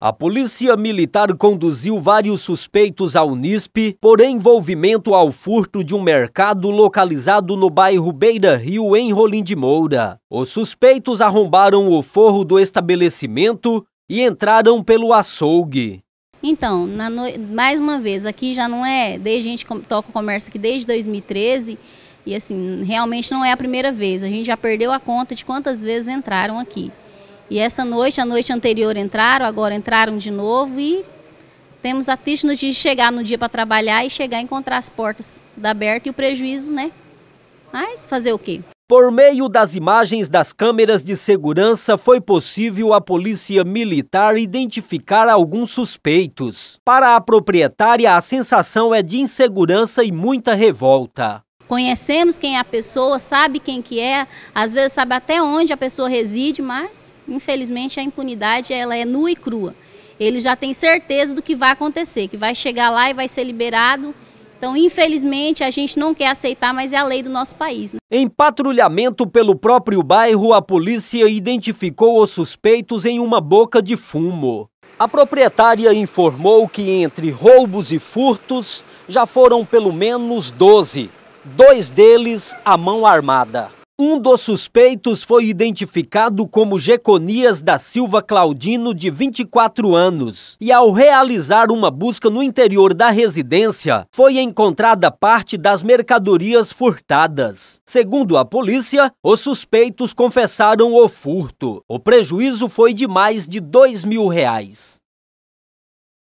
A polícia militar conduziu vários suspeitos ao NISP por envolvimento ao furto de um mercado localizado no bairro Beira Rio, em Rolim de Moura. Os suspeitos arrombaram o forro do estabelecimento e entraram pelo açougue. Então, no... mais uma vez, aqui já não é, desde a gente toca o comércio aqui desde 2013, e assim, realmente não é a primeira vez, a gente já perdeu a conta de quantas vezes entraram aqui. E essa noite, a noite anterior entraram, agora entraram de novo e temos a triste de chegar no dia para trabalhar e chegar e encontrar as portas da e o prejuízo, né? Mas fazer o quê? Por meio das imagens das câmeras de segurança, foi possível a polícia militar identificar alguns suspeitos. Para a proprietária, a sensação é de insegurança e muita revolta. Conhecemos quem é a pessoa, sabe quem que é, às vezes sabe até onde a pessoa reside, mas infelizmente a impunidade ela é nua e crua. Ele já tem certeza do que vai acontecer, que vai chegar lá e vai ser liberado então, infelizmente, a gente não quer aceitar, mas é a lei do nosso país. Né? Em patrulhamento pelo próprio bairro, a polícia identificou os suspeitos em uma boca de fumo. A proprietária informou que entre roubos e furtos já foram pelo menos 12 dois deles à mão armada. Um dos suspeitos foi identificado como Jeconias da Silva Claudino, de 24 anos, e ao realizar uma busca no interior da residência, foi encontrada parte das mercadorias furtadas. Segundo a polícia, os suspeitos confessaram o furto. O prejuízo foi de mais de dois mil reais.